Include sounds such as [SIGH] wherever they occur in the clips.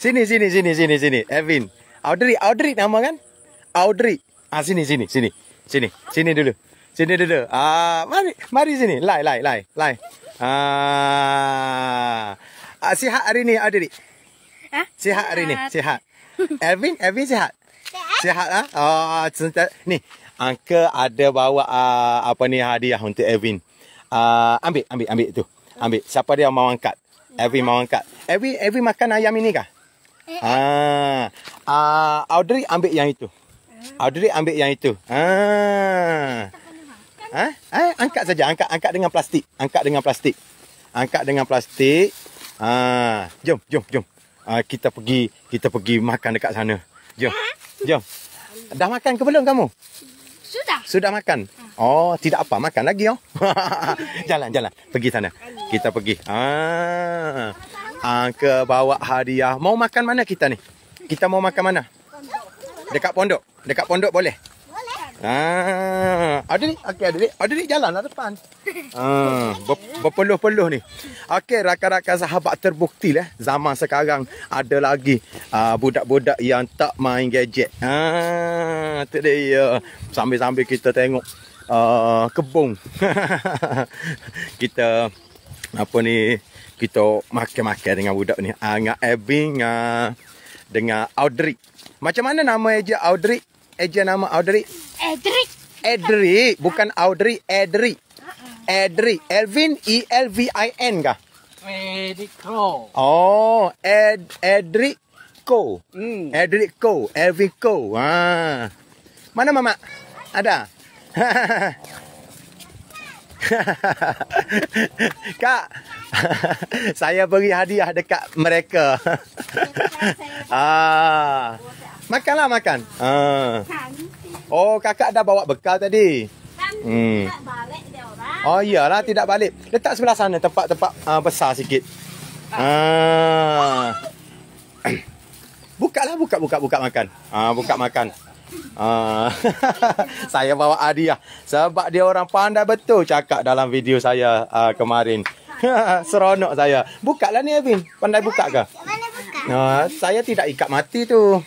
Sini, sini, sini, sini, sini. Evin. Audrey, Audrey nama kan? Audrey. Ah, sini, sini, sini. Sini, sini dulu. Sini dulu. Ah, mari, mari sini. Lai, lai, lai, lai. Ah. ah sihat hari ni, Audrey? Ha? Sihat hari ni, sihat. [LAUGHS] Evin, Evin sihat? Sihat. ah. lah. Oh, ni. Uncle ada bawa uh, apa ni hadiah untuk Evin. Uh, ambil, ambil, ambil tu. Ambil. Siapa dia mau angkat? Evin mau angkat. Evin, Evin makan ayam ini kah? Ah, ah, Audrey ambil yang itu. Audrey ambil yang itu. Ah. Ah, eh, angkat saja, angkat angkat dengan plastik. Angkat dengan plastik. Angkat dengan plastik. Ah, jom, jom, jom. Ah, kita pergi, kita pergi makan dekat sana. Jom. Jom. Dah makan ke belum kamu? Sudah. Sudah makan. Ah. Oh, tidak apa, makan lagi oh. [LAUGHS] jalan, jalan. Pergi sana. Kita pergi. Ah. Angka ah, bawa hadiah. Mau makan mana kita ni? Kita mau makan mana? Dekat pondok. Dekat pondok boleh? Ah, ada ni. Okey, ada ni. Ada ni jalan lah depan. [LAUGHS] Ah, ber, berpeluh-peluh ni. Okey, rakan-rakan sahabat terbukti lah. Zaman sekarang ada lagi uh, budak-budak yang tak main gadget. Ah, tu dia. Sambil-sambil kita tengok uh, kebun. [LAUGHS] kita apa ni kita makan-makan dengan budak ni. Ha, dengan Abby, dengan, Audrey. Macam mana nama Eja Audrey? Eja nama Audrey? Edric. Edric. Bukan Audrey, Edric. Edric. Elvin, E-L-V-I-N kah? Edrico. Oh, Ed Edric Ko. Mm. Edric Elvin Ko. Ha. Mana mamak? Ada? [LAUGHS] Kak, [LAUGHS] saya beri hadiah dekat mereka. [LAUGHS] ah. Makanlah makan. Ah. Oh, kakak dah bawa bekal tadi. Hmm. Oh, iyalah tidak balik. Letak sebelah sana tempat-tempat uh, besar sikit. Ah. ah. [COUGHS] Bukalah buka buka buka makan. Ah, buka makan. Ah. [LAUGHS] saya bawa hadiah sebab dia orang pandai betul cakap dalam video saya uh, kemarin. [LAUGHS] Seronok saya. Bukalah ni Evin. Pandai buka ke? Mana buka? Uh, saya tidak ikat mati tu.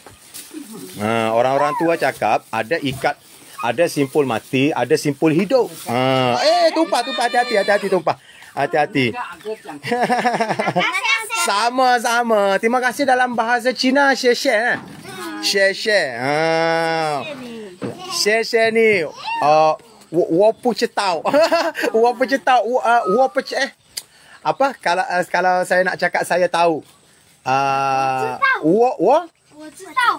Ha, orang-orang uh, tua cakap ada ikat ada simpul mati, ada simpul hidup. Uh, eh, tumpah, tumpah. Hati-hati, hati-hati, tumpah. Hati-hati. [LAUGHS] Sama-sama. Terima kasih dalam bahasa Cina, Xie Xie. Eh share share ha share share ni ah uh, wopu cetau wopu cetau wopu uh, eh apa kalau uh, kalau saya nak cakap saya tahu ah uh, wo wo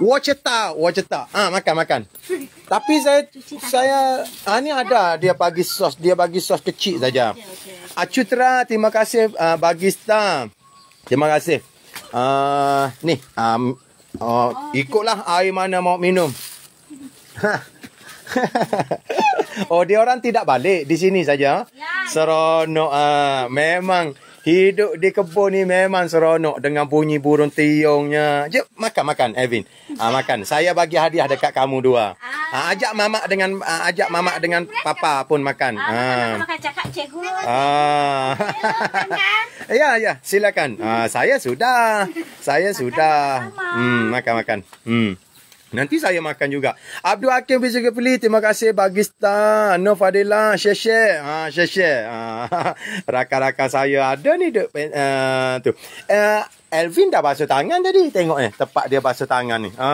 wo cetau wo cetau ah ha, makan makan tapi saya saya ah ni ada dia bagi sos dia bagi sos kecil saja acutra terima kasih uh, bagi star terima kasih Uh, ni uh, Oh, ah, oh ah, okay. ikutlah air mana mau minum. [LAUGHS] oh, dia orang tidak balik di sini saja. Ya. Seronok ah, memang. Hidup di kebun ni memang seronok dengan bunyi burung tiungnya. Jep, makan makan Evin. Ah makan. Saya bagi hadiah dekat kamu dua. Ah, ah ajak mamak dengan ah, ajak mamak dengan papa pun makan. Ah. ah. Makan cakap [LAUGHS] Ya ya, silakan. Ah saya sudah. Saya sudah. Hmm, makan makan. Hmm. Nanti saya makan juga. Abdul Hakim bisa ke Terima kasih Pakistan. No Fadila. Share share. Ha, share share. Ha, [LAUGHS] Rakan-rakan saya ada ni. Duk, uh, eh, tu. Uh, Elvin dah basuh tangan tadi. Tengok ni. Eh. Tepat dia basuh tangan ni. Ha.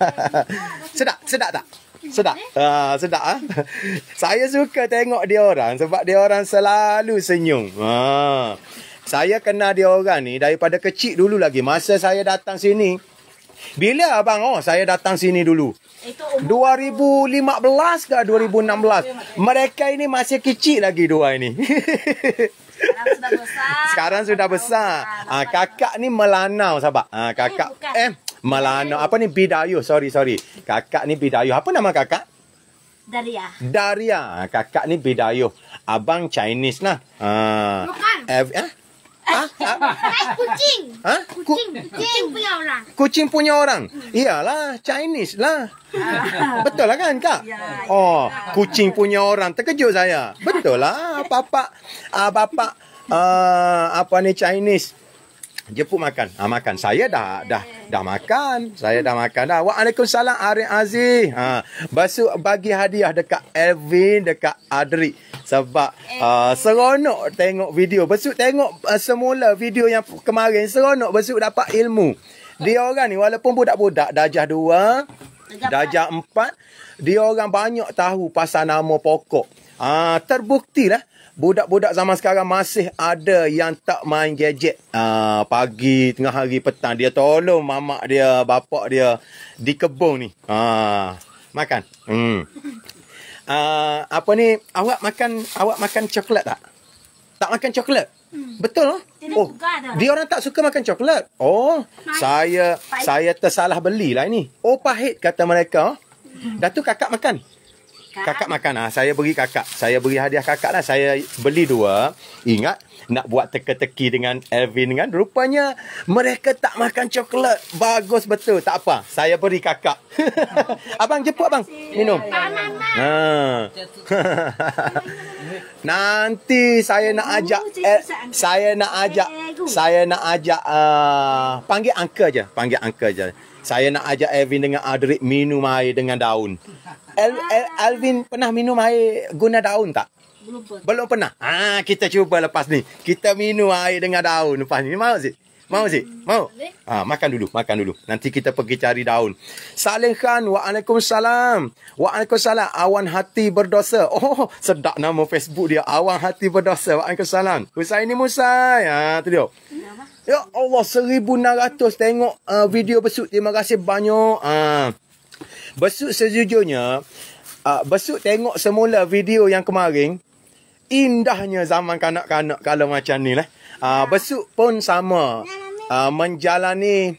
[LAUGHS] sedap. Sedap tak? Sedap. Ha, sedap. Ha? [LAUGHS] saya suka tengok dia orang. Sebab dia orang selalu senyum. Ha. Saya kenal dia orang ni daripada kecil dulu lagi. Masa saya datang sini, bila abang oh saya datang sini dulu? Itu 2015 ke 2016? Mereka ini masih kecil lagi dua ini. Sekarang sudah besar. Sekarang sudah besar. Ah kakak ni melanau sahabat. Ah eh, kakak eh, eh melanau apa ni bidayu sorry sorry. Kakak ni bidayu. Apa nama kakak? Daria. Daria. Ah, kakak ni bidayu. Abang Chinese lah. Ah. Bukan. Eh, eh? Ha? ha? Kucing. Ha? Kucing. Kucing punya orang. Kucing punya orang. Iyalah, Chinese lah. [LAUGHS] Betul lah kan, Kak? Ya, ya. Oh, kucing punya orang. Terkejut saya. Betul lah, Bapak. Ah, Bapak, uh, apa ni Chinese? Jeput makan. Ah, makan. Saya dah dah dah makan. Saya dah makan dah. Waalaikumsalam Arif Aziz. Ha. Ah, Basuk bagi hadiah dekat Elvin, dekat Adri. Sebab uh, seronok tengok video. Besut tengok uh, semula video yang kemarin. Seronok besut dapat ilmu. Dia orang ni walaupun budak-budak. Dajah dua. Dajah empat. Dia orang banyak tahu pasal nama pokok. Uh, lah Budak-budak zaman sekarang masih ada yang tak main gadget. Uh, pagi, tengah hari, petang. Dia tolong mamak dia, bapak dia di kebun ni. Uh, makan. Hmm uh, apa ni awak makan awak makan coklat tak tak makan coklat hmm. betul lah? oh dia orang tak suka makan coklat oh Mas, saya pahit. saya tersalah beli lah ini oh pahit kata mereka hmm. dah tu kakak makan Kak. kakak makan ah saya beri kakak saya beri hadiah kakak lah saya beli dua ingat nak buat teka-teki dengan Elvin kan rupanya mereka tak makan coklat bagus betul tak apa saya beri kakak [LAUGHS] abang jemput abang minum ha [LAUGHS] nanti saya nak ajak eh, saya nak ajak saya nak ajak uh, panggil uncle je panggil uncle je saya nak ajak Elvin dengan Adrik minum air dengan daun El, El, Alvin pernah minum air guna daun tak belum pernah. Belum pernah. Ah, kita cuba lepas ni. Kita minum air dengan daun lepas ni. Mau sih? Mau sih? Hmm, Mau? Ah, makan dulu, makan dulu. Nanti kita pergi cari daun. Salim Khan, Waalaikumsalam. Waalaikumsalam. Awan hati berdosa. Oh, sedap nama Facebook dia. Awan hati berdosa. Waalaikumsalam. Husain ni Musai. Ah, ha, tu dia. Ya Allah, 1,600 tengok uh, video besut. Terima kasih banyak. Ah, ha. Besut sejujurnya, Uh, besut tengok semula video yang kemarin indahnya zaman kanak-kanak kalau macam ni lah. Uh, besuk pun sama. Uh, menjalani...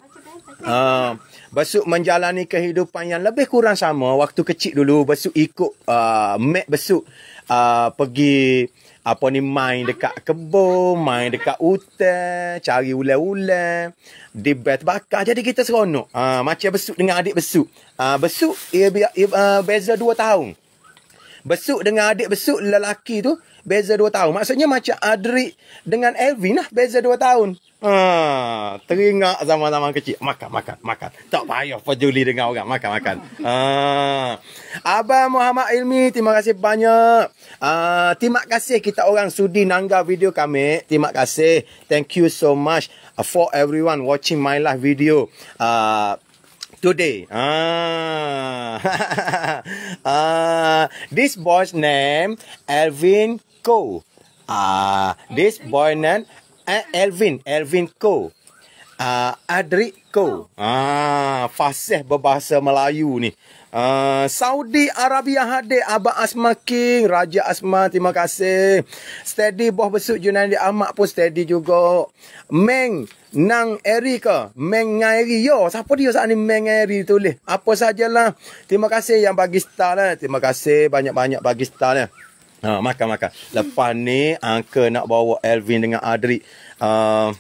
Uh, besuk menjalani kehidupan yang lebih kurang sama. Waktu kecil dulu, besuk ikut... Uh, Mek besuk uh, pergi... Apa ni main dekat kebun, main dekat hutan, cari ulan-ulan, di bet bakar. Jadi kita seronok. Uh, macam besuk dengan adik besuk. Uh, besuk ia, ia, ia, uh, beza dua tahun. Besuk dengan adik besuk lelaki tu beza dua tahun. Maksudnya macam Adri dengan Elvin lah beza dua tahun. Ha, teringat zaman-zaman kecil. Makan, makan, makan. Tak payah peduli dengan orang. Makan, makan. Ha. Abang Muhammad Ilmi, terima kasih banyak. Uh, terima kasih kita orang sudi nangga video kami. Terima kasih. Thank you so much for everyone watching my live video. Uh, today. Ah. [LAUGHS] ah, this boy's name Elvin Ko. Ah, this boy name Elvin Elvin Ko. Uh, ah, Adri Ko. Ah, fasih berbahasa Melayu ni. Uh, Saudi Arabia Hade Abah Asma King, Raja Asma, terima kasih. Steady Boh Besut Junaidi Ahmad pun steady juga. Meng, Nang Eri ke? Meng Yo, siapa dia saat ni Meng Eri tulis? Apa sajalah. Terima kasih yang bagi star lah. Terima kasih banyak-banyak bagi star lah. Ha, makan, makan. Lepas ni, Uncle nak bawa Elvin dengan Adri. Uh,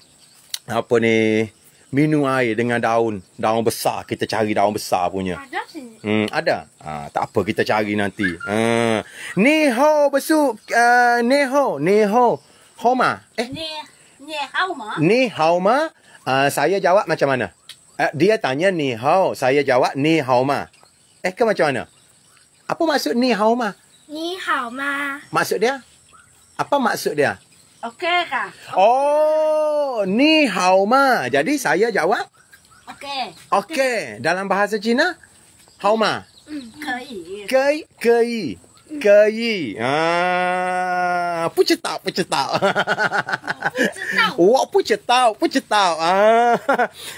apa ni? Minum air dengan daun. Daun besar. Kita cari daun besar punya. Hmm, ada sih. Ha, tak apa kita cari nanti. Ha. Uh, ni ho besuk. Uh, ni ho. Ni ho. Homa. Eh. Ni hao ma? Ni hao ma? Uh, saya jawab macam mana? Uh, dia tanya ni hao. Saya jawab ni hao ma. Eh ke macam mana? Apa maksud ni hao ma? Ni hao ma. Maksud dia? Apa maksud dia? Okey ka? Oh, ni hao ma. Jadi saya jawab? Okey. Okey. Dalam bahasa Cina? Hao ma? Kei. Kei, kei kayi. Ha, ah, pu cetak, pu cetak. Wak pu cetak, pu cetak. Ha. Ah,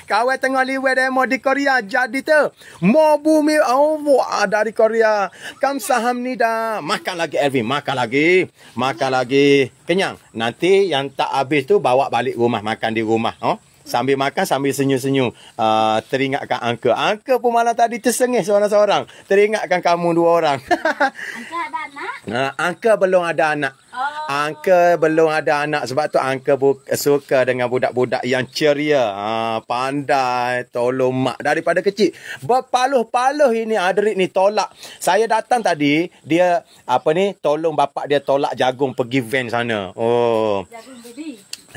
Kawai tengah liwe demo di Korea jadi tu. Mo bumi awu oh, dari Korea. Kam saham ni dah makan lagi Elvi, makan lagi. Makan lagi. Kenyang. Nanti yang tak habis tu bawa balik rumah makan di rumah. Oh. Ha? Sambil makan sambil senyum-senyum. Uh, teringatkan Angka. Angka pun malam tadi tersengih seorang-seorang. Teringatkan kamu dua orang. [LAUGHS] Angka ada anak? Uh, Angka belum ada anak. Oh. Angka belum ada anak. Sebab tu Angka bu- suka dengan budak-budak yang ceria. Uh, pandai. Tolong mak daripada kecil. Berpaluh-paluh ini Adrik ni tolak. Saya datang tadi. Dia apa ni. Tolong bapak dia tolak jagung pergi van sana. Oh. Jagung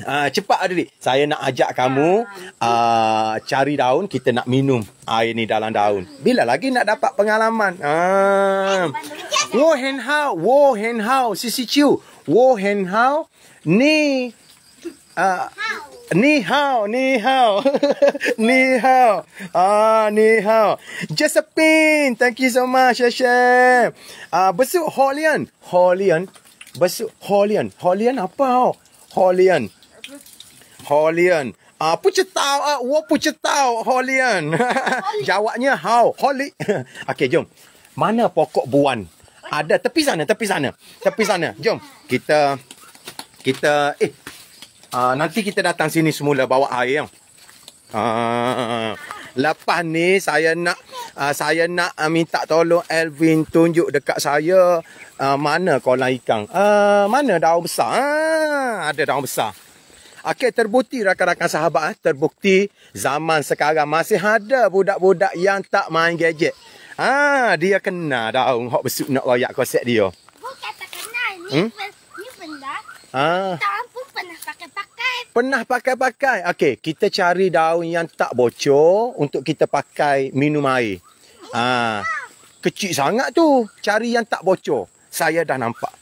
Ah uh, cepat Adri. Saya nak ajak kamu uh, cari daun kita nak minum air ni dalam daun. Bila lagi nak dapat pengalaman? Ah. Uh. Wo hen hao, wo hen hao, si si chiu. Wo hen hao. Ni uh, ni hao, ni hao. [LAUGHS] ni hao. Ah ni hao. Josephine, thank you so much, Shashe. Ah uh, besuk Holian, Holian. Besuk Holian. Holian apa? Holian. Holian. Ah, uh, pucat tau, ah, uh, pucat tau, Holian. [LAUGHS] Jawabnya how? Holi. [LAUGHS] Okey, jom. Mana pokok buan? Ada tepi sana, tepi sana. Tepi sana. Jom. Kita kita eh uh, nanti kita datang sini semula bawa air yang. Uh, lepas ni saya nak uh, saya nak uh, minta tolong Elvin tunjuk dekat saya uh, mana kolam ikan. Uh, mana daun besar? Uh, ada daun besar. Okey, terbukti rakan-rakan sahabat. Eh, terbukti zaman sekarang masih ada budak-budak yang tak main gadget. Ah, dia kena daun. Hak besuk nak layak koset dia. Bukan tak kena. Ni, hmm? ni benda. Ah. Tak pun pernah pakai-pakai. Pernah pakai-pakai. Okey, kita cari daun yang tak bocor untuk kita pakai minum air. Ah. Ha. Kecil sangat tu. Cari yang tak bocor. Saya dah nampak.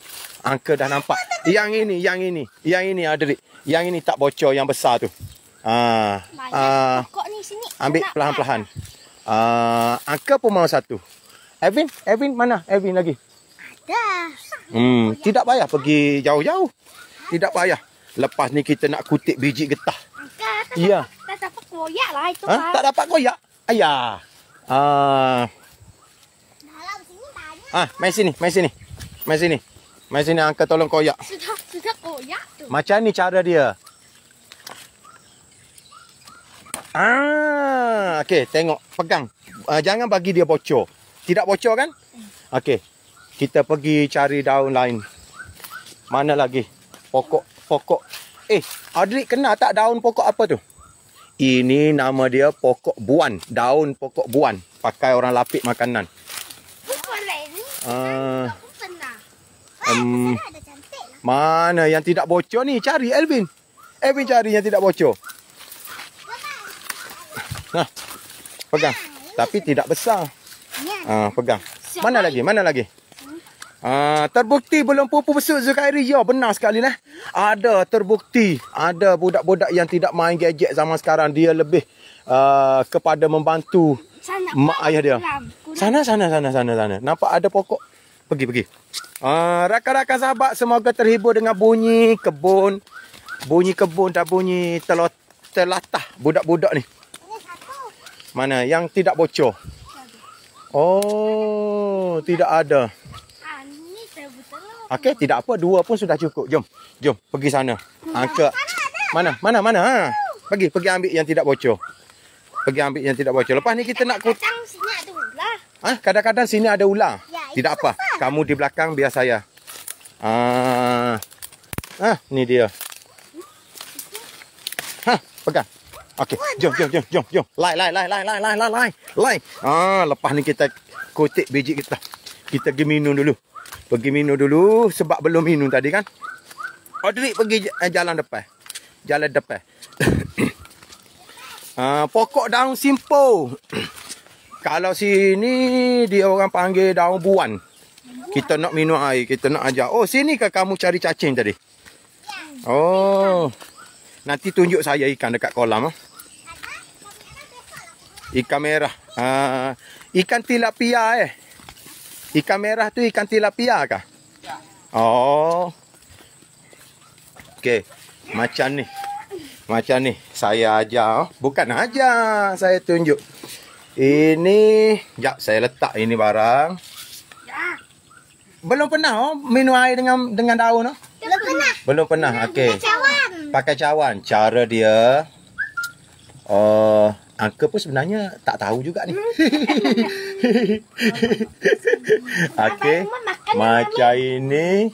Angka dah nampak. Yang ini, yang ini. Yang ini, Adrik. Yang ini tak bocor yang besar tu. Ah. ah. Pokok ni sini. Ambil perlahan-perlahan. Ah, angka pun mahu satu. Evin, Evin mana? Evin lagi. Ada. Hmm, tidak payah pergi jauh-jauh. Tidak payah. Lepas ni kita nak kutip biji getah. Angka. Ya. Tak dapat koyak lah itu. Ha? Tak dapat koyak. Ayah. Ah. Dalam sini banyak. Ah, mai sini, main sini. Mai sini. Mai sini. Mai sini angka tolong koyak. Sudah, sudah koyak tu. Macam ni cara dia. Ah, okey, tengok, pegang. Uh, jangan bagi dia bocor. Tidak bocor kan? Okey. Kita pergi cari daun lain. Mana lagi? Pokok, pokok. Eh, Adrik kena tak daun pokok apa tu? Ini nama dia pokok buan, daun pokok buan. Pakai orang lapik makanan. Pokok uh, Um, mana yang tidak bocor ni? Cari Elvin. Elvin cari yang tidak bocor. Nah, pegang. Tapi tidak besar. Ah, pegang. Mana lagi? Mana lagi? Ah, terbukti belum pupu besut Zukairi. Ya, benar sekali lah. Ada terbukti. Ada budak-budak yang tidak main gadget zaman sekarang. Dia lebih uh, kepada membantu mak ayah dia. Sana, sana, sana, sana, sana. Nampak ada pokok? pergi pergi. Ah, rakan-rakan uh, sahabat semoga terhibur dengan bunyi kebun. Bunyi kebun tak bunyi telur telatah budak-budak ni. Mana yang tidak bocor? Oh, tidak ada. Ah, Okey, tidak apa. Dua pun sudah cukup. Jom. Jom, pergi sana. Angkat. Mana? Mana? Mana? Ha? Pergi. Pergi ambil yang tidak bocor. Pergi ambil yang tidak bocor. Lepas ni kita nak... Kadang-kadang sini ada ular. Ha? Kadang-kadang sini ada ular? Tidak apa. Kamu di belakang biar saya. Ah. Ah, ni dia. Ha, pegang. Okey. Jom, jom, jom, jom, jom. Lai, lai, lai, lai, lai, lai, lai, lai. Lai. Ah, lepas ni kita kutip biji kita. Kita pergi minum dulu. Pergi minum dulu sebab belum minum tadi kan? Audrey oh, pergi eh, jalan depan. Jalan depan. [COUGHS] ah, pokok daun simpo. [COUGHS] Kalau sini dia orang panggil daun buan. Kita nak minum air, kita nak ajar. Oh, sini ke kamu cari cacing tadi? Oh. Nanti tunjuk saya ikan dekat kolam ah. Ikan merah. Ha, ikan tilapia eh. Ikan merah tu ikan tilapia kah? Ya. Oh. Okey. Macam ni. Macam ni saya ajar ah. Bukan ajar, saya tunjuk. Ini, jap saya letak ini barang. Belum pernah oh minum air dengan dengan daun oh. Belum pernah. Belum pernah. Okey. Pakai cawan. Pakai cawan. Cara dia uh, Angka pun sebenarnya tak tahu juga ni. [LAUGHS] Okey. Macam ini.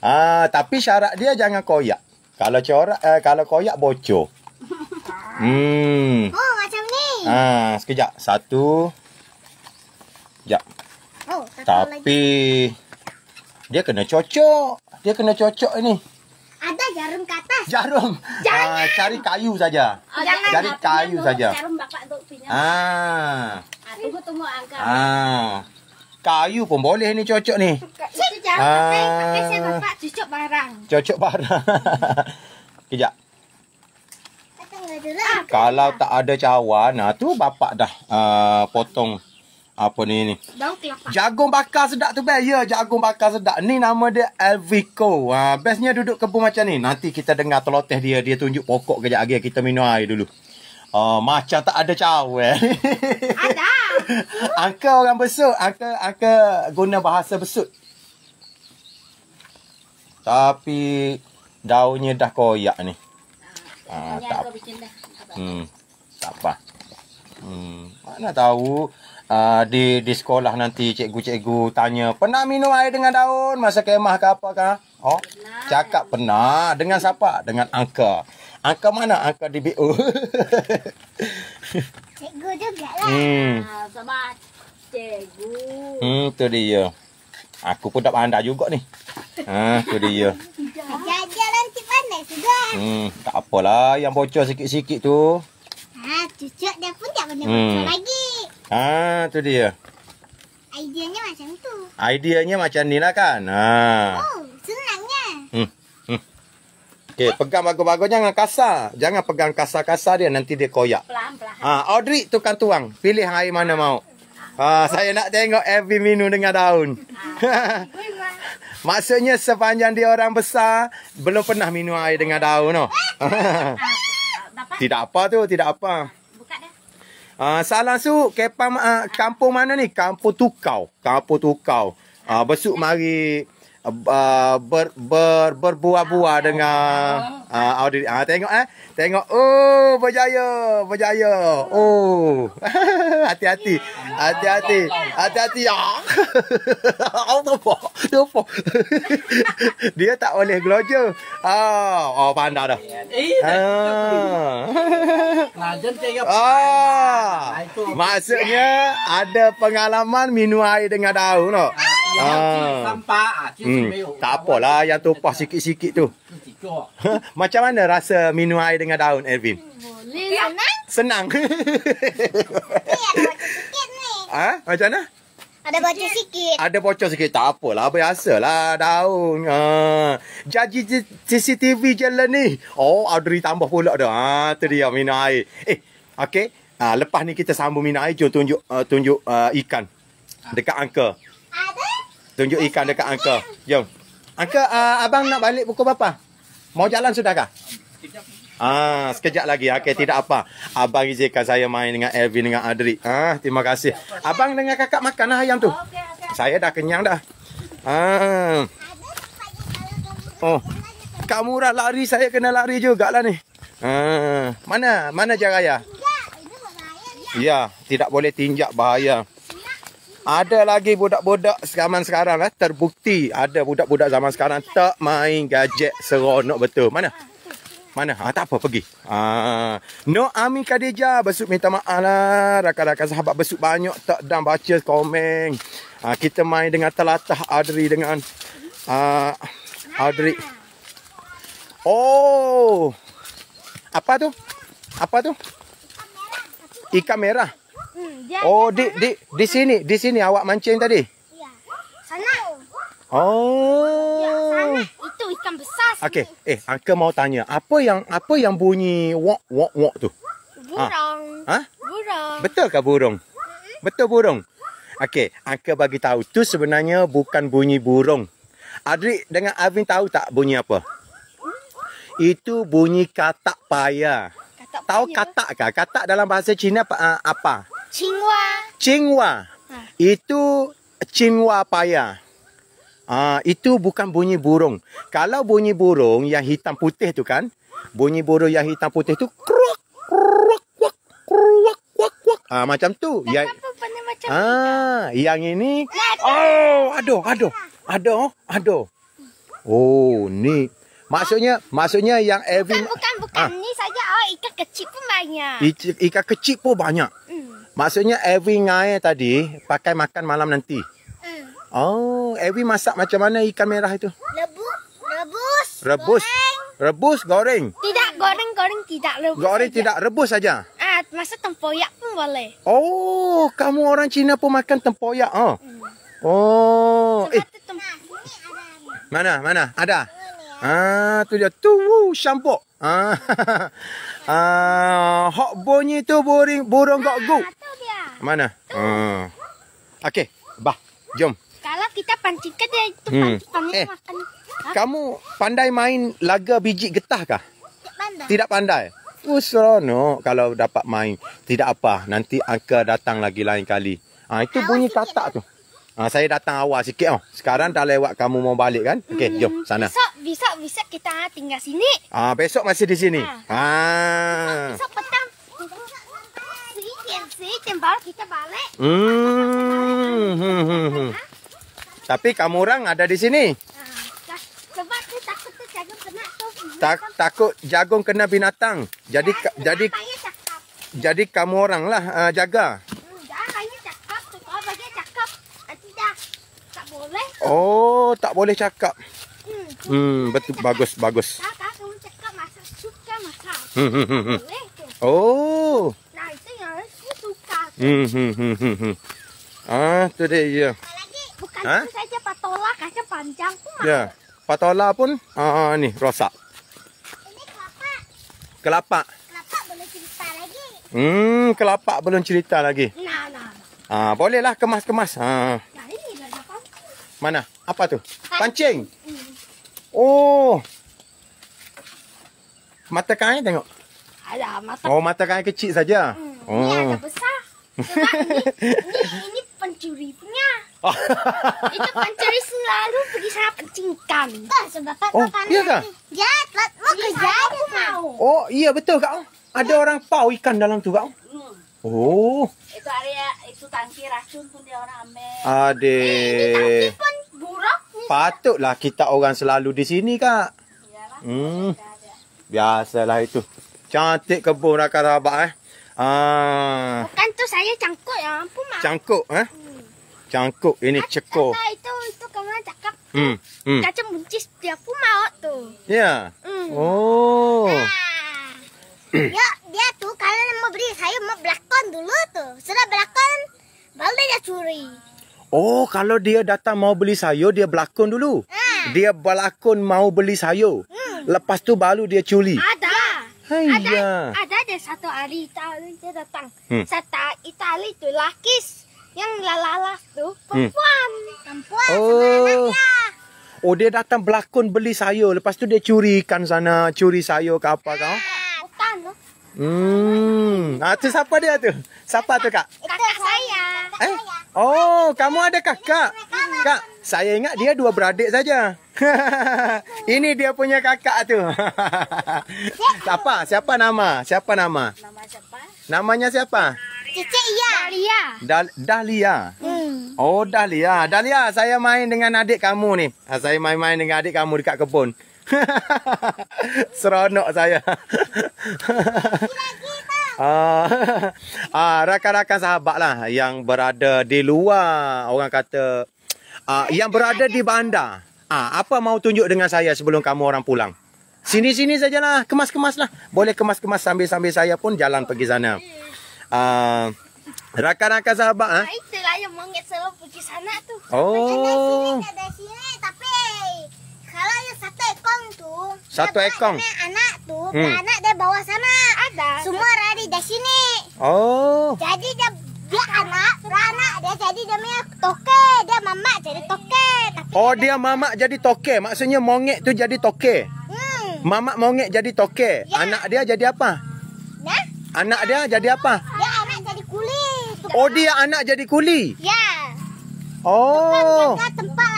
Ah, tapi syarat dia jangan koyak. Kalau corak eh, kalau koyak bocor. [LAUGHS] Hmm. Oh, Ha, sekejap. Satu. Sekejap. Oh, Tapi lagi. dia kena cocok. Dia kena cocok ini. Ada jarum ke atas. Jarum. Ha, cari kayu saja. Jangan. Cari bapak kayu saja. Jarum bapak tu punya. Ha. Ah. Tunggu tunggu angka. Ha. Kayu pun boleh ni cocok ni. Cik, jangan eh, pakai, pakai saya bapak. Cocok barang. Cocok barang. [LAUGHS] Kejap. Lah. Ah, kalau tak ada cawan, ah, tu bapak dah uh, potong apa ni ni. Jagung bakar sedap tu best. Ya, jagung bakar sedap. Ni nama dia Elvico. Ha, bestnya duduk kebun macam ni. Nanti kita dengar teloteh dia. Dia tunjuk pokok kejap lagi. Kita minum air dulu. Uh, macam tak ada cawan. [LAUGHS] Ada. angka orang besut. Angka, angka guna bahasa besut. Tapi daunnya dah koyak ni. Ah, tak, Hmm, apa. Hmm, mana tahu uh, di di sekolah nanti cikgu-cikgu tanya, pernah minum air dengan daun masa kemah ke apa kah? Oh, cakap pernah. Dengan siapa? Dengan angka. Angka mana? Angka di BU. [LAUGHS] cikgu juga lah. Hmm. Sama cikgu. Hmm, tu dia. Aku pun tak pandai juga ni. Ha, tu dia. Jadi. Hmm, tak apalah yang bocor sikit-sikit tu. Ha, cucuk dia pun tak boleh hmm. bocor lagi. Ah, tu dia. Ideanya macam tu. Ideanya macam ni lah kan. Ha. Oh, senangnya. Hmm. hmm. Okey, pegang bagus-bagus jangan kasar. Jangan pegang kasar-kasar dia nanti dia koyak. Pelan-pelan. Ha, Audrey tukar tuang. Pilih air mana mau. Ha, saya nak tengok every minum dengan daun. Ah, [LAUGHS] Maksudnya sepanjang dia orang besar Belum pernah minum air dengan daun no. [LAUGHS] Tidak apa tu Tidak apa Buka Uh, ah, Salam su kepam, uh, ah, Kampung mana ni Kampung Tukau Kampung Tukau uh, Besuk mari Ah, ber, ber, berbuah-buah ah, dengan uh, audit. Ah, uh, tengok eh. Tengok. Oh, berjaya. Berjaya. Oh. [LAUGHS] Ya. Hati-hati. Hati-hati. Hati-hati. Allah. Allah. Dia tak boleh gelojo. Ah, oh, pandai dah. Eh, ah. Ah. Maksudnya ada pengalaman minum air dengan daun. Oh. No? Ah. Yang tu sampah, ah, tu hmm. Tak apalah, yang tu puas sikit-sikit tu. Ha? Macam mana rasa minum air dengan daun, Elvin? Boleh lah, Senang. [LAUGHS] ha? Macam mana? Ada bocor sikit. Ada bocor sikit. Tak apalah. Biasalah daun. Ha. Jaji CCTV je lah ni. Oh, Audrey tambah pula dah. Ha, tu dia minum air. Eh, okay. Ha, lepas ni kita sambung minum air. Jom tunjuk, uh, tunjuk uh, ikan. Ah. Dekat angka. Tunjuk ikan dekat Uncle. Jom. Uncle, uh, abang nak balik pukul berapa? Mau jalan sudahkah? Ah, sekejap lagi. Ah, okey, tidak apa. Abang izinkan saya main dengan Elvin dengan Adri. Ah, terima kasih. Abang dengan kakak makan makanlah ayam tu. Oh, saya dah kenyang dah. Ah. Oh. Kak Murah lari, saya kena lari juga lah ni. Ah, mana? Mana jalan Ya, tidak boleh tinjak bahaya. Ada lagi budak-budak zaman sekarang lah terbukti ada budak-budak zaman sekarang tak main gadget seronok betul. Mana? Mana? Ha, tak apa, pergi. Ha. Ah, no Ami Kadeja, besuk minta maaf lah. Rakan-rakan sahabat besuk banyak tak dan baca komen. Ha, kita main dengan telatah Adri dengan uh, Adri. Oh. Apa tu? Apa tu? Ikan merah. Ikan merah. Hmm, oh, di di di sini, di sini awak mancing tadi? Ya. Sana. Oh. Ya, sana. Itu ikan besar Okey, eh uncle mau tanya, apa yang apa yang bunyi wok wok wok tu? Burung. Ha? ha? Burung. Betul ke burung? Betul burung. Okey, uncle bagi tahu tu sebenarnya bukan bunyi burung. Adri dengan Alvin tahu tak bunyi apa? Itu bunyi katak paya. Katak tahu katak ke? Katak dalam bahasa Cina apa? Cingwa. Cingwa. Ah. Itu cingwa paya. Ah, itu bukan bunyi burung. Kalau bunyi burung yang hitam putih tu kan, bunyi burung yang hitam putih tu kruak kruak kruak kruak kruak kruak. Ah, macam tu. Tak ya. Apa, ah, itu. yang ini. Oh, aduh, aduh. Aduh, aduh. Oh, ni. Maksudnya, ah. maksudnya yang Evan. Bukan, bukan, bukan ah. ni saja. Oh, ikan kecil pun banyak. Ikan kecil pun banyak. Mm. Maksudnya Evi ngai tadi pakai makan malam nanti. Hmm. Oh, Evi masak macam mana ikan merah itu? Rebus. Rebus. Goreng. Rebus goreng. Tidak goreng, goreng tidak rebus. Goreng saja. tidak rebus saja. Ah, masak tempoyak pun boleh. Oh, kamu orang Cina pun makan tempoyak. Oh. Hmm. Oh, Sebab eh. Tem- mana? Mana? Ada. Ya. Ah, tu dia. Tu, shampoo. Ah. [LAUGHS] Ah, hok bunyi tu boring burung gak gok. Mana? Ha. Okey, bah. Jom. Kalau kita pancing ke dia tu hmm. pancing eh. makan. Ha? Kamu pandai main laga biji getah kah? Tidak pandai. Tidak pandai. Oh, seronok kalau dapat main. Tidak apa, nanti angka datang lagi lain kali. Ah, itu bunyi katak lah. tu. Ha, saya datang awal sikit oh. Sekarang dah lewat kamu mau balik kan? Okey, hmm, jom sana. Besok, besok, besok kita ah, tinggal sini. Ha, besok masih di sini. Ha. ha. Besok, besok petang. Sikit, sikit baru kita balik. Hmm hmm, hmm. hmm. Tapi kamu orang ada di sini. Ha. Sebab tu takut tu jagung kena tu. Ta takut jagung kena binatang. Jadi, ya, jadi, jadi kamu orang lah uh, jaga. Ha. Oh, tak boleh cakap. Hmm, betul bagus bagus. Oh. Nah, itu yang suka. Hmm, hmm, hmm, hmm, hmm. Ah, tu dia. Ya. Bukan ha? itu saja patola, kaca panjang pun. Ah. Ya, patola pun ah, uh, ni rosak. Ini kelapa. Kelapa. Kelapa belum cerita lagi. Hmm, kelapa belum cerita lagi. Nah, nah. Ah, bolehlah kemas-kemas. Ah. Mana? Apa tu? Pancing. Oh. Mata kain tengok. Alah, mata. Oh, mata kain kecil saja. Hmm. Oh. Ni ada oh. besar. Sebab ini ini pencuri punya. [LAUGHS] Itu pencuri selalu pergi sana pancing ikan. Oh, iya kah? Ya, telah kerja aku mau. Oh, iya betul kak. Ada orang pau ikan dalam tu kak. Hmm. Oh. Itu area itu tangki racun pun dia orang ambil. Ade. Eh, tangki pun Patutlah kita orang selalu di sini kak. Iyalah. Hmm. Biasalah itu. Cantik kebun rakan sahabat eh. Ah. Bukan tu saya cangkuk yang Ampun mak. Cangkuk eh. Hmm. Cangkuk ini cekor. Itu itu kamu cakap. Hmm. Hmm. Kacang buncis dia pun mau tu. Ya. Yeah. Hmm. Oh. Nah. Ya, dia tuh kalian mau beli sayur mau belakon dulu tuh. Sudah belakon, baru dia curi. Oh, kalau dia datang mau beli sayur, dia belakon dulu. Eh. Dia belakon mau beli sayur. Hmm. Lepas tu baru dia curi. Ada. Hai ada, ya. ada ada satu hari Itali dia datang. Hmm. Satu Itali tu lakis yang lalalas tu perempuan. Hmm. Perempuan oh. Oh dia datang belakon beli sayur. Lepas tu dia curi curikan sana. Curi sayur ke apa ha. kau. Eh. Hmm. Ah tu siapa dia tu? Siapa tu kak? Eh, kakak saya. Eh? saya. Oh, kamu ada kakak. Kak, saya ingat dia dua beradik saja. [LAUGHS] Ini dia punya kakak tu. [LAUGHS] siapa? Siapa nama? Siapa nama? Nama siapa? Namanya siapa? Cici Ia. Dahlia. Dal Dahlia. Hmm. Oh, Dahlia. Dahlia, saya main dengan adik kamu ni. Ah, saya main-main dengan adik kamu dekat kebun. [LAUGHS] Seronok saya. [LAUGHS] Ah, uh, [LAUGHS] rakan-rakan sahabatlah yang berada di luar, orang kata uh, yang berada di bandar. Ah, uh, apa mau tunjuk dengan saya sebelum kamu orang pulang? Sini-sini sajalah, kemas-kemaslah. Boleh kemas-kemas sambil-sambil saya pun jalan pergi sana. Ah, uh, rakan-rakan sahabat ah. Itulah yang mengesel pergi sana tu. Oh. Macam nasi, satu ekong tu satu ekong anak tu hmm. anak dia bawa sana. ada semua rari dari sini oh jadi dia dia anak rana. dia jadi dia punya toke dia mama jadi toke tapi oh dia, dia mamak jadi toke maksudnya monyet tu jadi toke hmm. mamak monget jadi toke ya. anak dia jadi apa nah anak dia jadi apa dia anak jadi kuli oh dia anak jadi kuli ya oh tempat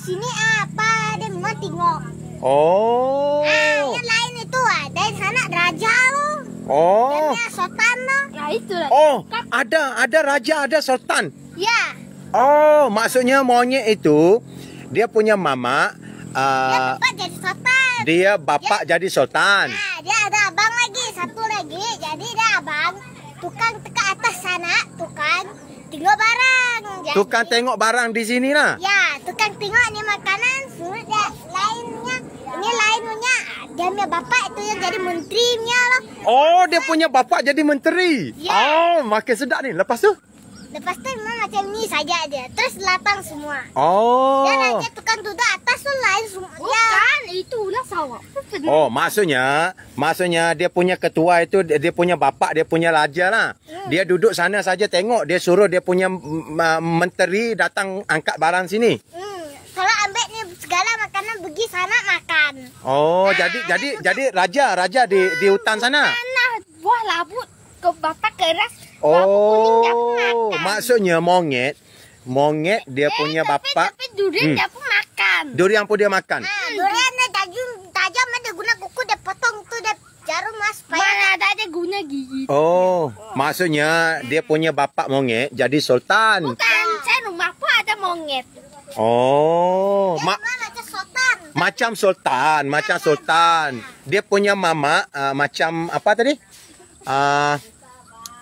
sini apa ada muat tengok. Oh. Ah, yang lain itu ada ah, di sana raja lo. Oh. Ada sultan lo. Ya itulah. Oh, ada ada raja ada sultan. Ya. Oh, maksudnya monyet itu dia punya mama. Uh, dia ah, bapak jadi sultan. Dia bapak dia, ya. jadi sultan. Ah, dia ada abang lagi satu lagi jadi dia abang tukang teka atas sana tukang tengok barang. Jadi, tukang tengok barang di sini lah. Ya, tukang tengok ni makanan, surut dia lainnya. Ini lainnya. punya. Dia punya bapak tu yang jadi menteri punya lah. Oh, dia punya bapak jadi menteri. Ya. Oh, makin sedap ni. Lepas tu? Lepas tu memang macam ni saja dia. Terus lapang semua. Oh. Dan nanti tukang duduk atas tu lain semua. Ya. Oh, maksudnya, maksudnya dia punya ketua itu dia punya bapa, dia punya raja lah. Ya. Dia duduk sana saja tengok, dia suruh dia punya menteri datang angkat barang sini. Hmm. Kalau ambil ni segala makanan pergi sana makan. Oh, ha, jadi jadi pun... jadi raja, raja di hmm, di hutan sana. Tanah buah labut ke bapak keras. Oh, maksudnya monyet, monyet dia eh, punya tapi, bapak tapi durian hmm. dia pun makan. Durian pun dia makan. Hmm, durian dan daging tajam mana guna kuku dia potong tu dia jarum mas mana ada dia guna gigi tu. Oh, oh maksudnya dia punya bapak monyet jadi sultan bukan ya. saya rumah pun ada monyet oh dia mak macam sultan macam sultan dia punya mama uh, macam apa tadi uh,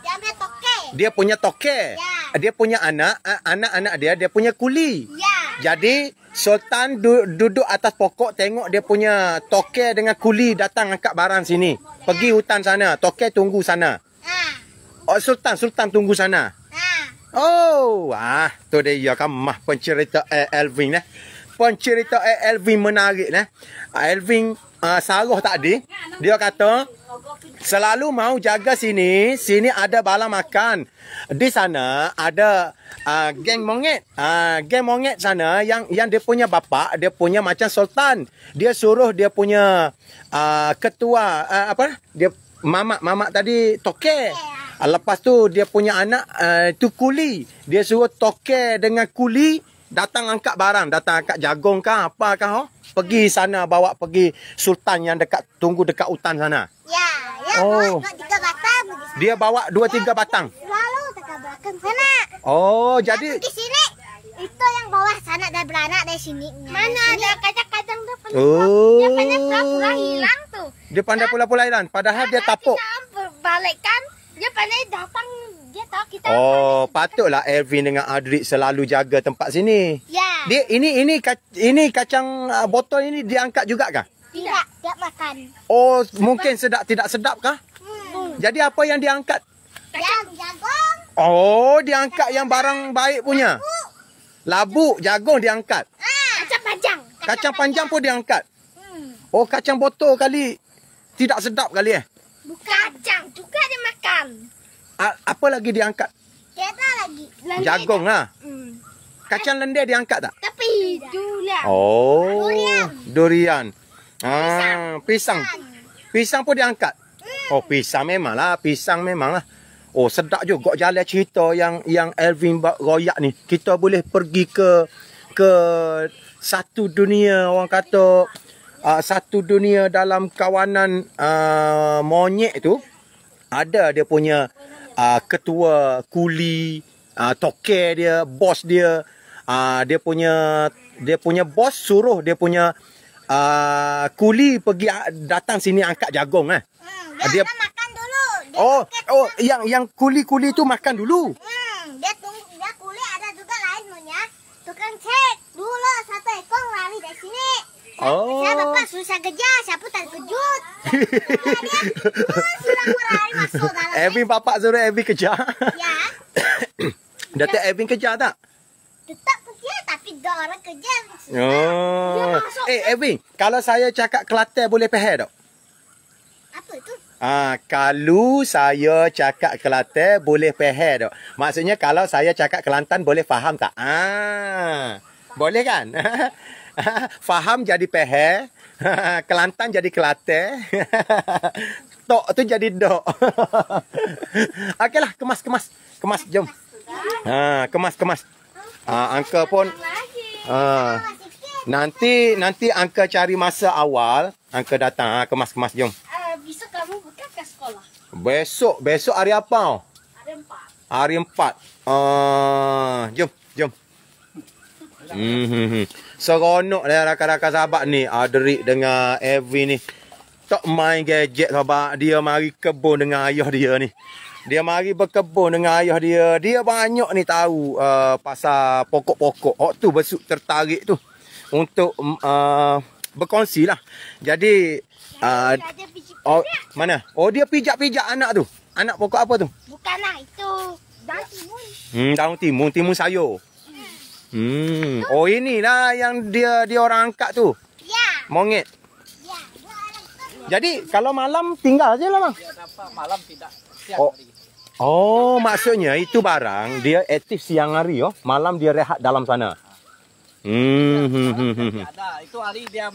dia ambil toko dia punya toke. Ya. Dia punya anak, anak-anak dia, dia punya kuli. Ya. Jadi sultan du- duduk atas pokok tengok dia punya toke dengan kuli datang angkat barang sini. Pergi hutan sana, toke tunggu sana. Ha. Oh sultan, sultan tunggu sana. Ha. Oh, ah, tu dia ya kan mah pencerita Elvin eh. Pencerita Elvin menarik eh. Elvin uh, Saruh di, Dia kata Selalu mau jaga sini Sini ada bala makan Di sana ada uh, Geng monget uh, ah, Geng monget sana Yang yang dia punya bapa Dia punya macam sultan Dia suruh dia punya uh, Ketua uh, Apa Dia Mamak Mamak tadi Toke Lepas tu dia punya anak uh, Tu kuli Dia suruh toke dengan kuli datang angkat barang, datang angkat jagung kah, apa kah? Oh? Pergi sana bawa pergi sultan yang dekat tunggu dekat hutan sana. Ya, ya. Oh. Dua, tiga batang pergi sana. Dia bawa dua ya, tiga batang. Selalu dekat belakang sana. Oh, dia jadi Di sini. Itu yang bawah sana dah beranak dari sini. Mana sini. ada kacang-kacang tu pula. Oh. Dia pandai pula-pula hilang tu. Dia pandai kan? pula-pula hilang padahal dia tapuk. Balikkan, dia pandai datang dia tahu Oh, patutlah kita... Elvin dengan Adrik selalu jaga tempat sini. Ya. Yeah. Dia ini ini ini kacang ah, botol ini diangkat juga kah? Tidak, tidak makan. Oh, Sebab... mungkin sedap tidak sedap kah? Hmm. Jadi apa yang diangkat? Yang jagung. Oh, diangkat yang barang baik punya. Labu jagung diangkat. Ah. Kacang panjang. Kacang, kacang panjang. panjang pun diangkat. Hmm. Oh, kacang botol kali. Tidak sedap kali eh? Bukan. Kacang juga dia makan apa lagi diangkat? Kereta lagi. Lendir Jagung lah. Hmm. Kacang lendir diangkat tak? Tapi durian. Oh. Durian. Durian. Ah, pisang. pisang. Pisang pun diangkat. Hmm. Oh, pisang memang lah. Pisang memang lah. Oh, sedap juga jalan cerita yang yang Elvin royak ni. Kita boleh pergi ke ke satu dunia orang kata uh, satu dunia dalam kawanan uh, monyet tu ada dia punya uh, ketua kuli uh, ah, toker dia bos dia uh, dia punya dia punya bos suruh dia punya uh, kuli pergi uh, datang sini angkat jagung eh hmm, dia, dia makan dulu dia oh tengah. oh yang yang kuli-kuli tu makan dulu hmm, dia tunggu dia kuli ada juga lain punya tukang cek dulu satu ekong lari dari sini Siapa oh. bapak susah kerja, siapa tak kejut. [LAUGHS] Eh. Evin bapak suruh Evin kerja. Ya. [COUGHS] tak Evin kerja tak? Tetap kerja tapi dia orang kerja. Oh. Eh Evin, kalau saya cakap kelate boleh faham tak? Apa itu? Ah, ha, kalau saya cakap kelate boleh faham tak? Maksudnya kalau saya cakap Kelantan boleh faham tak? Ah. Boleh kan? [LAUGHS] [LAUGHS] Faham jadi pehe. [LAUGHS] Kelantan jadi kelate. [LAUGHS] Tok tu jadi dok. Okeylah, kemas-kemas. Kemas, jom. Ha, kemas-kemas. Ah, angka pun ha, nanti nanti angka cari masa awal, angka datang. Ha, kemas-kemas, jom. Eh, besok kamu bukan ke sekolah? Besok, besok hari apa? Hari empat. Hari empat. Ah, jom, jom. Hmm, hmm, hmm seronok lah rakan-rakan sahabat ni. Ah, dengan Evie ni. Tak main gadget sahabat. Dia mari kebun dengan ayah dia ni. Dia mari berkebun dengan ayah dia. Dia banyak ni tahu uh, pasal pokok-pokok. Oh tu besuk tertarik tu. Untuk uh, berkongsi lah. Jadi. Uh, oh, mana? Oh dia pijak-pijak anak tu. Anak pokok apa tu? Bukanlah itu daun timun. Hmm, daun timun. Timun sayur. Hmm. Oh inilah yang dia dia orang angkat tu. Ya. Monget. Ya. Jadi kalau malam tinggal aja lah bang. Ya, malam tidak siang oh. hari. Oh maksudnya itu barang dia aktif siang hari oh. Malam dia rehat dalam sana. Ha. Hmm, hmm, hmm, hmm. Ada. Itu hari dia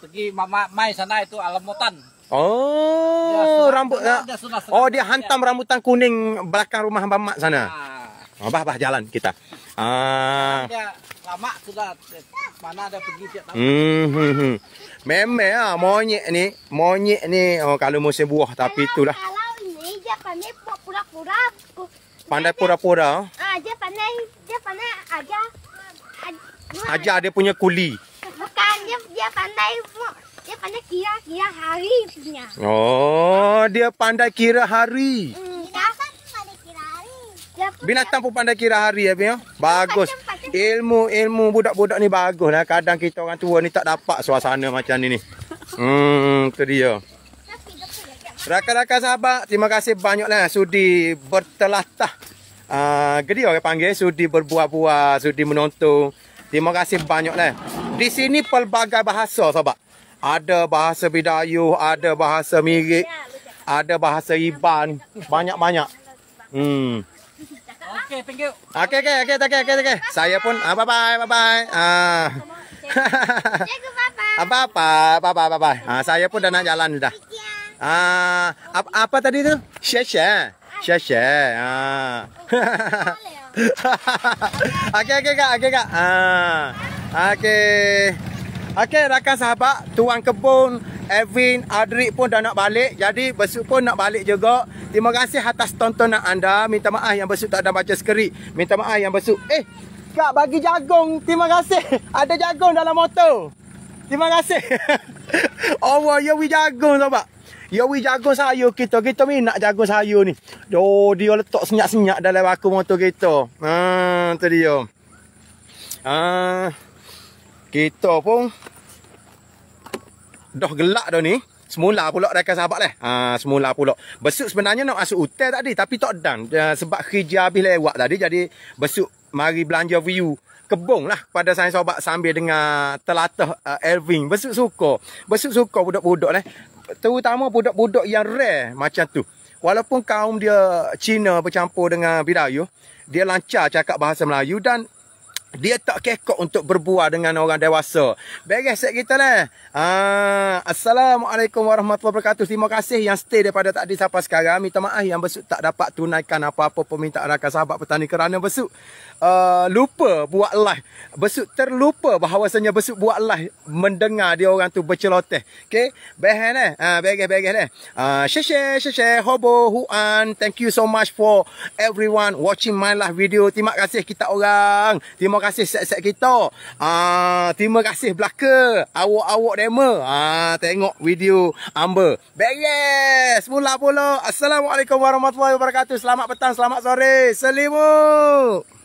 pergi mama mai sana itu alamutan. Oh, dia rambut Oh, dia hantam rambutan kuning belakang rumah Mbak Mak sana. Ha, apa ah, apa jalan kita. ah lama sudah mana ada pergi tiap tahun. Hmm, hmm, hmm. Ah, monyet ni, monyet ni oh, kalau musim buah tapi kalau, itulah. Kalau ni dia pandai pura-pura. Pandai pura-pura. Ah, dia pandai dia pandai aja. Aja dia punya kuli. Bukan dia dia pandai dia pandai kira-kira hari punya. Oh, dia pandai kira hari. Hmm, Binatang pun pandai kira hari ya, Bio. Bagus. Ilmu-ilmu budak-budak ni bagus lah. Kadang kita orang tua ni tak dapat suasana macam ini. Hmm, tu dia. Rakan-rakan sahabat, terima kasih banyaklah sudi bertelatah. Ah, uh, gede orang panggil sudi berbuah-buah, sudi menonton. Terima kasih banyaklah. Di sini pelbagai bahasa, sahabat. Ada bahasa Bidayu, ada bahasa Mirik, ya, ada bahasa Iban, banyak-banyak. Hmm. Okay, thank you. Okay, okay, okay, okay, okay, Saya pun, ah, bye bye, bye bye. Ah. Apa apa, apa apa, apa apa. Ah, saya pun dah nak jalan dah. Ah, apa, apa tadi tu? Share, share, share, share. Ah. [LAUGHS] okay, okay, kak, okay, kak. Ah, okay. Okey rakan sahabat, tuan kebun Evin Adrik pun dah nak balik. Jadi besok pun nak balik juga. Terima kasih atas tontonan anda. Minta maaf yang besok tak ada baca skrip. Minta maaf yang besok. Eh, kak bagi jagung. Terima kasih. [LAUGHS] Ada jagung dalam motor. Terima kasih. Allah, [LAUGHS] oh, ya we jagung sahabat. Ya we jagung sayur kita. Kita ni nak jagung sayur ni. Oh, dia letak senyak-senyak dalam baku motor kita. Haa, ah, tu dia. Haa. Ah. Kita pun Dah gelak dah ni Semula pula rakan sahabat lah ha, Semula pula Besuk sebenarnya nak masuk hotel tadi Tapi tak dan ya, Sebab kerja habis lewat tadi Jadi besuk mari belanja view Kebong lah pada saya sahabat Sambil dengan telatah uh, Elvin Besuk suka Besuk suka budak-budak lah Terutama budak-budak yang rare macam tu Walaupun kaum dia Cina bercampur dengan Bidayuh Dia lancar cakap bahasa Melayu Dan dia tak kekok untuk berbuah dengan orang dewasa. Beres set kita lah. Ah, Assalamualaikum warahmatullahi wabarakatuh. Terima kasih yang stay daripada tadi sampai sekarang. Minta maaf yang besuk tak dapat tunaikan apa-apa permintaan rakan sahabat petani kerana besuk uh, ah, lupa buat live. Besok terlupa bahawasanya besok buat live mendengar dia orang tu berceloteh. Okay? Beres lah. Uh, beres, beres lah. Uh, share, Hobo, Huan. Thank you so much for everyone watching my live video. Terima kasih kita orang. Terima kasih set-set kita. Ah, terima kasih belaka. Awak-awak demo. Ah, tengok video Amba. Beres. Mula pula. Assalamualaikum warahmatullahi wabarakatuh. Selamat petang, selamat sore. Selimut.